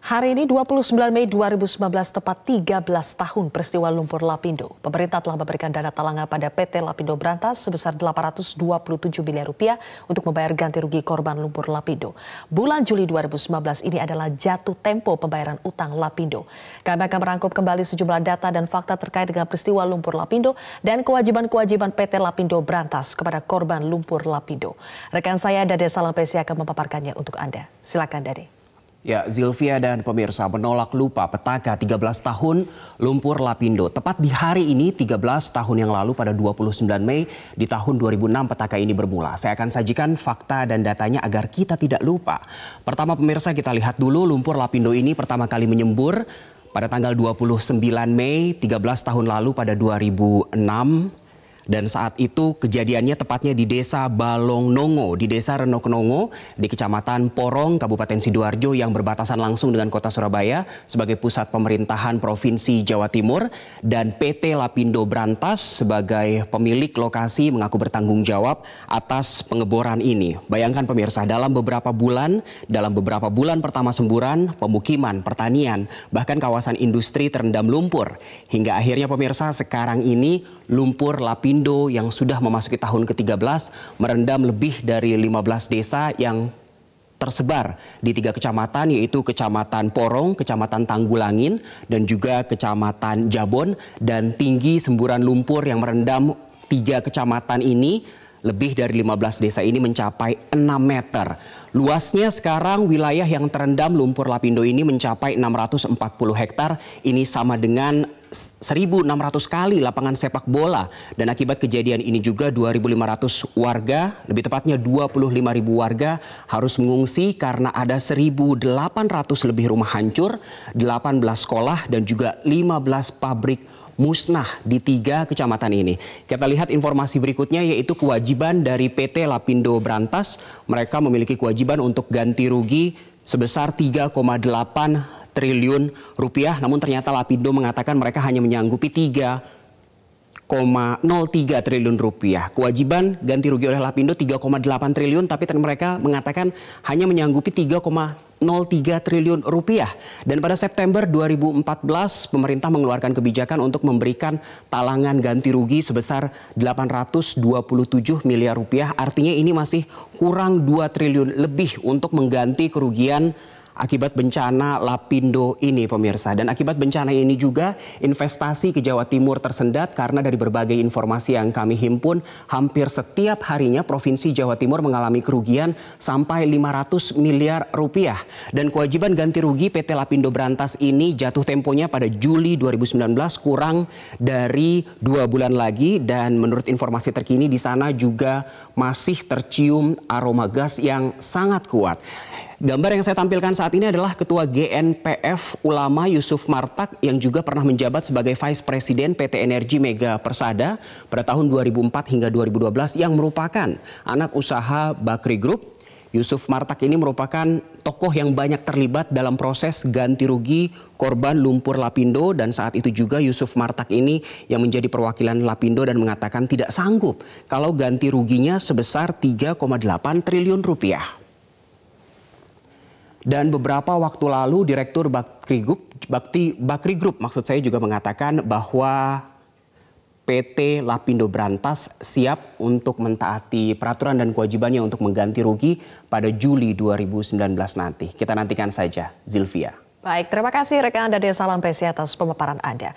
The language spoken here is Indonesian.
Hari ini 29 Mei 2019 tepat 13 tahun peristiwa lumpur Lapindo. Pemerintah telah memberikan dana talangan pada PT Lapindo Berantas sebesar 827 miliar rupiah untuk membayar ganti rugi korban lumpur Lapindo. Bulan Juli 2019 ini adalah jatuh tempo pembayaran utang Lapindo. Kami akan merangkum kembali sejumlah data dan fakta terkait dengan peristiwa lumpur Lapindo dan kewajiban-kewajiban PT Lapindo Berantas kepada korban lumpur Lapindo. Rekan saya Dade Salampesi akan memaparkannya untuk Anda. Silakan Dade. Ya, Zilvia dan pemirsa menolak lupa petaka 13 tahun lumpur Lapindo. Tepat di hari ini 13 tahun yang lalu pada 29 Mei di tahun 2006 petaka ini bermula. Saya akan sajikan fakta dan datanya agar kita tidak lupa. Pertama pemirsa kita lihat dulu lumpur Lapindo ini pertama kali menyembur pada tanggal 29 Mei 13 tahun lalu pada 2006 dan saat itu kejadiannya tepatnya di desa Balong Nongo, di desa Renok Nongo, di kecamatan Porong, Kabupaten Sidoarjo yang berbatasan langsung dengan kota Surabaya sebagai pusat pemerintahan Provinsi Jawa Timur. Dan PT Lapindo Brantas sebagai pemilik lokasi mengaku bertanggung jawab atas pengeboran ini. Bayangkan pemirsa, dalam beberapa bulan, dalam beberapa bulan pertama semburan, pemukiman, pertanian, bahkan kawasan industri terendam lumpur. Hingga akhirnya pemirsa, sekarang ini lumpur Lapindo Indo yang sudah memasuki tahun ke-13 merendam lebih dari 15 desa yang tersebar di tiga kecamatan yaitu Kecamatan Porong, Kecamatan Tanggulangin, dan juga Kecamatan Jabon dan tinggi semburan lumpur yang merendam tiga kecamatan ini lebih dari 15 desa ini mencapai 6 meter. Luasnya sekarang wilayah yang terendam lumpur lapindo ini mencapai 640 hektar. Ini sama dengan 1.600 kali lapangan sepak bola dan akibat kejadian ini juga 2.500 warga, lebih tepatnya 25.000 warga harus mengungsi karena ada 1.800 lebih rumah hancur, 18 sekolah dan juga 15 pabrik musnah di tiga kecamatan ini. Kita lihat informasi berikutnya yaitu kewajiban dari PT Lapindo Brantas. Mereka memiliki kewajiban untuk ganti rugi sebesar 3,8 triliun rupiah. Namun ternyata Lapindo mengatakan mereka hanya menyanggupi 3 3,03 triliun rupiah. Kewajiban ganti rugi oleh Lapindo 3,8 triliun tapi kan mereka mengatakan hanya menyanggupi 3,03 triliun rupiah. Dan pada September 2014 pemerintah mengeluarkan kebijakan untuk memberikan talangan ganti rugi sebesar 827 miliar rupiah. Artinya ini masih kurang 2 triliun lebih untuk mengganti kerugian akibat bencana Lapindo ini pemirsa. Dan akibat bencana ini juga investasi ke Jawa Timur tersendat karena dari berbagai informasi yang kami himpun hampir setiap harinya Provinsi Jawa Timur mengalami kerugian sampai 500 miliar rupiah. Dan kewajiban ganti rugi PT Lapindo Berantas ini jatuh temponya pada Juli 2019 kurang dari dua bulan lagi dan menurut informasi terkini di sana juga masih tercium aroma gas yang sangat kuat. Gambar yang saya tampilkan saat ini adalah Ketua GNPF Ulama Yusuf Martak yang juga pernah menjabat sebagai Vice Presiden PT Energi Mega Persada pada tahun 2004 hingga 2012 yang merupakan anak usaha Bakri Group Yusuf Martak ini merupakan tokoh yang banyak terlibat dalam proses ganti rugi korban lumpur Lapindo dan saat itu juga Yusuf Martak ini yang menjadi perwakilan Lapindo dan mengatakan tidak sanggup kalau ganti ruginya sebesar 3,8 triliun rupiah. Dan beberapa waktu lalu Direktur Bakri Group, Bakti, Bakri Group maksud saya juga mengatakan bahwa PT Lapindo Brantas siap untuk mentaati peraturan dan kewajibannya untuk mengganti rugi pada Juli 2019 nanti. Kita nantikan saja, Zilvia. Baik, terima kasih rekan dari Salam Pesi atas pemaparan Anda.